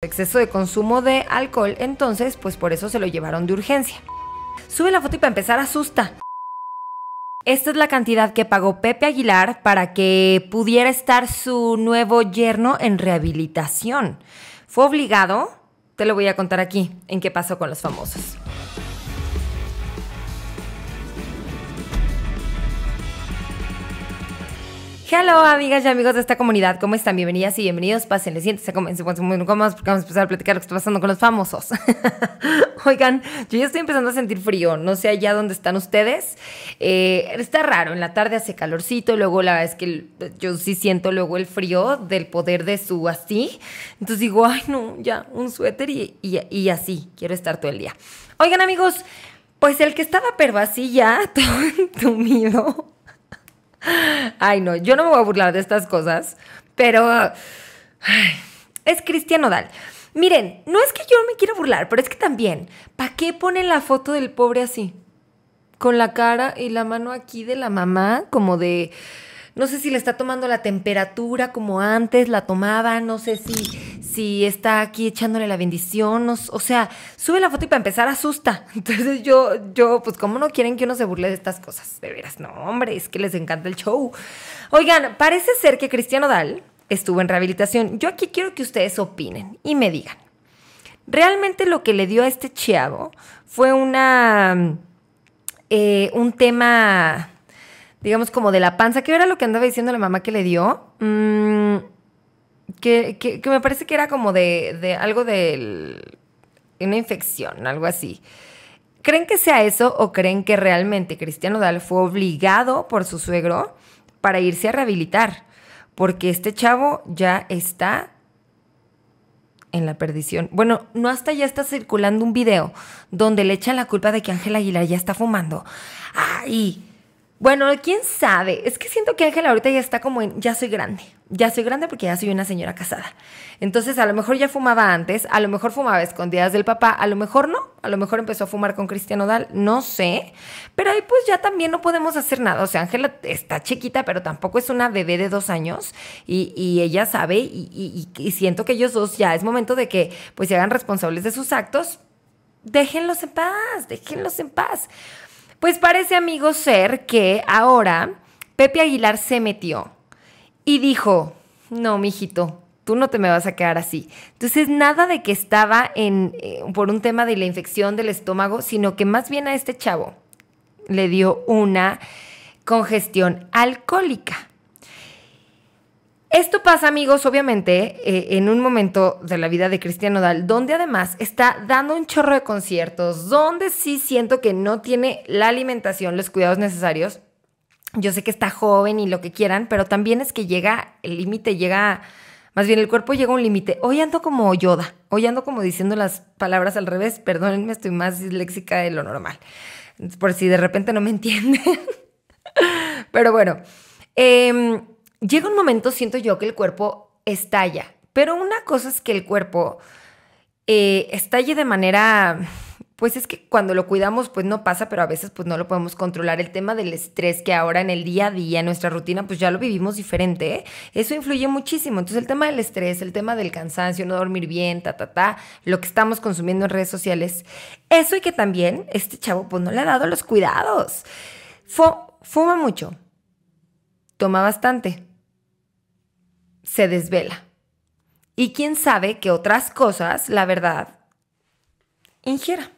exceso de consumo de alcohol, entonces pues por eso se lo llevaron de urgencia. Sube la foto y para empezar asusta. Esta es la cantidad que pagó Pepe Aguilar para que pudiera estar su nuevo yerno en rehabilitación. Fue obligado, te lo voy a contar aquí, en qué pasó con los famosos. Hello, amigas y amigos de esta comunidad. ¿Cómo están? Bienvenidas y bienvenidos. Pásenle, siéntense, comencen, muy cómodos porque vamos a empezar a platicar lo que está pasando con los famosos. Oigan, yo ya estoy empezando a sentir frío. No sé allá dónde están ustedes. Eh, está raro. En la tarde hace calorcito. Luego, la verdad es que yo sí siento luego el frío del poder de su así. Entonces digo, ay, no, ya, un suéter y, así. Quiero estar todo el día. Oigan, amigos, pues el que estaba pero así ya, todo entumido Ay, no, yo no me voy a burlar de estas cosas, pero es Cristian Nodal. Miren, no es que yo me quiera burlar, pero es que también, ¿para qué ponen la foto del pobre así? Con la cara y la mano aquí de la mamá, como de, no sé si le está tomando la temperatura como antes la tomaba, no sé si, si está aquí echándole la bendición, o sea, sube la foto y para empezar asusta. Entonces yo, yo, pues como no quieren que uno se burle de estas cosas, de veras, no, hombre, es que les encanta el show. Oigan, parece ser que Cristiano Dal estuvo en rehabilitación. Yo aquí quiero que ustedes opinen y me digan, realmente lo que le dio a este chavo fue una eh, un tema digamos, como de la panza. que era lo que andaba diciendo la mamá que le dio? Mm, que, me parece que era como de, de algo de una infección, algo así. ¿Creen que sea eso o creen que realmente Cristiano Dal fue obligado por su suegro para irse a rehabilitar? Porque este chavo ya está en la perdición. Bueno, no hasta ya está circulando un video donde le echan la culpa de que Ángela Aguilar ya está fumando. ¡Ay! Bueno, quién sabe. Es que siento que Ángela ahorita ya está como en, ya soy grande. Ya soy grande porque ya soy una señora casada. Entonces, a lo mejor ya fumaba antes, a lo mejor fumaba escondidas del papá, a lo mejor no, a lo mejor empezó a fumar con Cristiano Dal, no sé. Pero ahí pues ya también no podemos hacer nada. O sea, Ángela está chiquita, pero tampoco es una bebé de dos años y, ella sabe y, y siento que ellos dos ya es momento de que pues se hagan responsables de sus actos. Déjenlos en paz, déjenlos en paz. Pues parece, amigo, ser que ahora Pepe Aguilar se metió y dijo, no, mijito, tú no te me vas a quedar así. Entonces, nada de que estaba en, eh, por un tema de la infección del estómago, sino que más bien a este chavo le dio una congestión alcohólica amigos, obviamente, eh, en un momento de la vida de Cristian Nodal, donde además está dando un chorro de conciertos, donde sí siento que no tiene la alimentación, los cuidados necesarios. Yo sé que está joven y lo que quieran, pero también es que llega el límite, llega, más bien el cuerpo llega a un límite. Hoy ando como Yoda, hoy ando como diciendo las palabras al revés, perdónenme, estoy más disléxica de lo normal, por si de repente no me entienden. pero bueno. Eh, llega un momento, siento yo, que el cuerpo estalla. Pero una cosa es que el cuerpo eh, estalle de manera, pues es que cuando lo cuidamos, pues no pasa, pero a veces pues no lo podemos controlar. El tema del estrés que ahora en el día a día, en nuestra rutina, pues ya lo vivimos diferente. Eso influye muchísimo. Entonces el tema del estrés, el tema del cansancio, no dormir bien, ta, ta, ta, lo que estamos consumiendo en redes sociales. Eso y que también este chavo pues no le ha dado los cuidados. fuma mucho, toma bastante se desvela. Y quién sabe que otras cosas, la verdad, ingiera.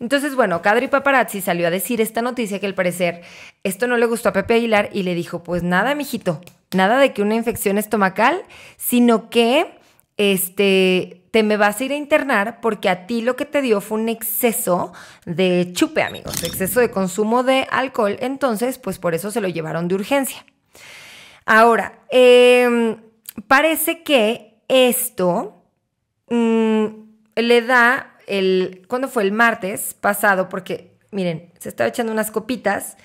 Entonces, bueno, Cadri Paparazzi salió a decir esta noticia que al parecer esto no le gustó a Pepe Aguilar y le dijo, pues nada, mijito, nada de que una infección estomacal, sino que este, te me vas a ir a internar porque a ti lo que te dio fue un exceso de chupe, amigos, exceso de consumo de alcohol, entonces, pues por eso se lo llevaron de urgencia. Ahora, eh parece que esto mm, le da el, ¿cuándo fue? El martes pasado, porque miren, se estaba echando unas copitas.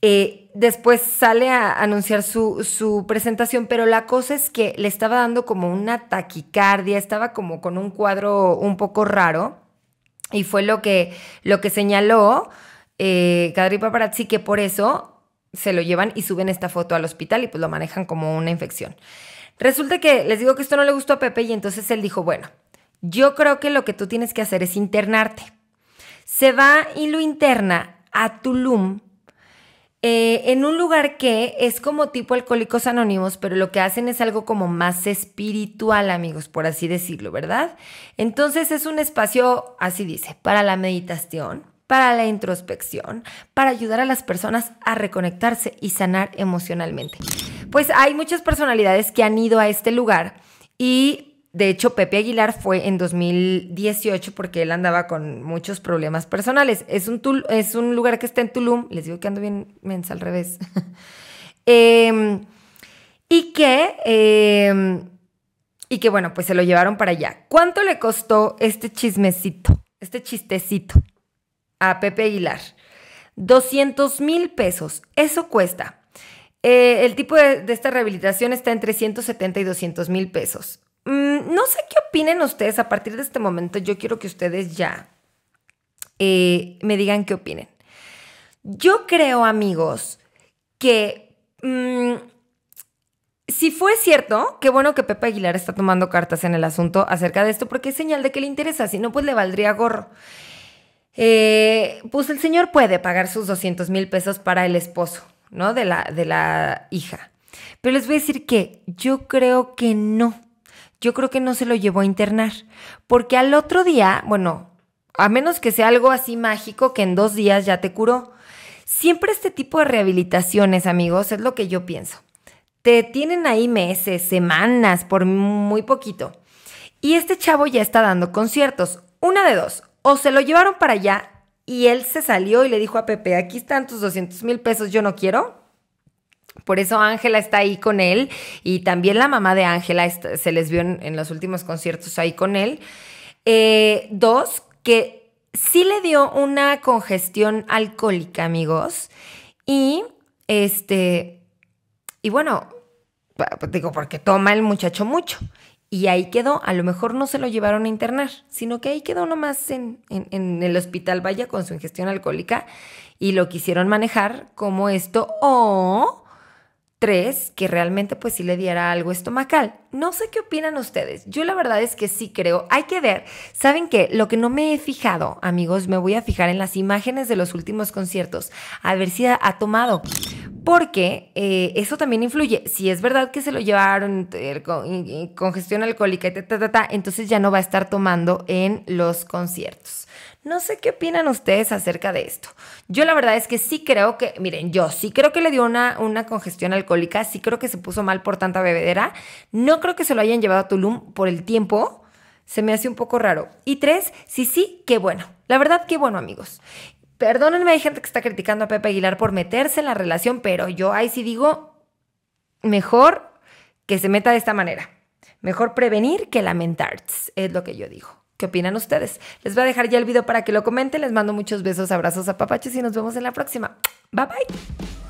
Eh, después sale a anunciar su, presentación, pero la cosa es que le estaba dando como una taquicardia, estaba como con un cuadro un poco raro, y fue lo que, lo que señaló eh, Kadri Paparazzi, que por eso se lo llevan y suben esta foto al hospital y pues lo manejan como una infección. Resulta que les digo que esto no le gustó a Pepe y entonces él dijo, bueno, yo creo que lo que tú tienes que hacer es internarte. Se va y lo interna a Tulum, eh, en un lugar que es como tipo Alcohólicos Anónimos, pero lo que hacen es algo como más espiritual, amigos, por así decirlo, ¿verdad? Entonces es un espacio, así dice, para la meditación, para la introspección, para ayudar a las personas a reconectarse y sanar emocionalmente. Pues hay muchas personalidades que han ido a este lugar y de hecho, Pepe Aguilar fue en 2018 porque él andaba con muchos problemas personales. Es un, es un lugar que está en Tulum, les digo que ando bien mensa al revés. Em, y que, em, y que bueno, pues se lo llevaron para allá. ¿Cuánto le costó este chismecito, este chistecito a Pepe Aguilar? 200 mil pesos. Eso cuesta eh, el tipo de, esta rehabilitación está entre 170 y 200 mil pesos. Mm, no sé qué opinen ustedes. A partir de este momento yo quiero que ustedes ya eh, me digan qué opinen. Yo creo, amigos, que mm, si fue cierto, qué bueno que Pepe Aguilar está tomando cartas en el asunto acerca de esto, porque es señal de que le interesa, si no, pues le valdría gorro. Eh, pues el señor puede pagar sus 200 mil pesos para el esposo. ¿no? De la, de la hija. Pero les voy a decir que yo creo que no. Yo creo que no se lo llevó a internar. Porque al otro día, bueno, a menos que sea algo así mágico que en dos días ya te curó. Siempre este tipo de rehabilitaciones, amigos, es lo que yo pienso. Te tienen ahí meses, semanas, por muy poquito. Y este chavo ya está dando conciertos. Una de dos. O se lo llevaron para allá y él se salió y le dijo a Pepe, aquí están tus 200 mil pesos, yo no quiero. Por eso Ángela está ahí con él y también la mamá de Ángela se les vio en, los últimos conciertos ahí con él. Eh, dos, que sí le dio una congestión alcohólica, amigos. Y este, y bueno, digo, porque toma el muchacho mucho. Y ahí quedó, a lo mejor no se lo llevaron a internar, sino que ahí quedó nomás en, el hospital Vaya con su ingestión alcohólica y lo quisieron manejar como esto o tres, que realmente pues sí le diera algo estomacal. No sé qué opinan ustedes. Yo la verdad es que sí creo. Hay que ver. ¿Saben qué? Lo que no me he fijado, amigos, me voy a fijar en las imágenes de los últimos conciertos, a ver si ha tomado porque eh, eso también influye. Si es verdad que se lo llevaron con, congestión alcohólica, y entonces ya no va a estar tomando en los conciertos. No sé qué opinan ustedes acerca de esto. Yo la verdad es que sí creo que, miren, yo sí creo que le dio una, una congestión alcohólica, sí creo que se puso mal por tanta bebedera. No creo que se lo hayan llevado a Tulum por el tiempo. Se me hace un poco raro. Y tres, sí, sí, qué bueno. La verdad, qué bueno amigos. Perdónenme, hay gente que está criticando a Pepe Aguilar por meterse en la relación, pero yo ahí sí digo, mejor que se meta de esta manera. Mejor prevenir que lamentar, es lo que yo digo. ¿Qué opinan ustedes? Les voy a dejar ya el video para que lo comenten. Les mando muchos besos, abrazos a papachos y nos vemos en la próxima. Bye bye.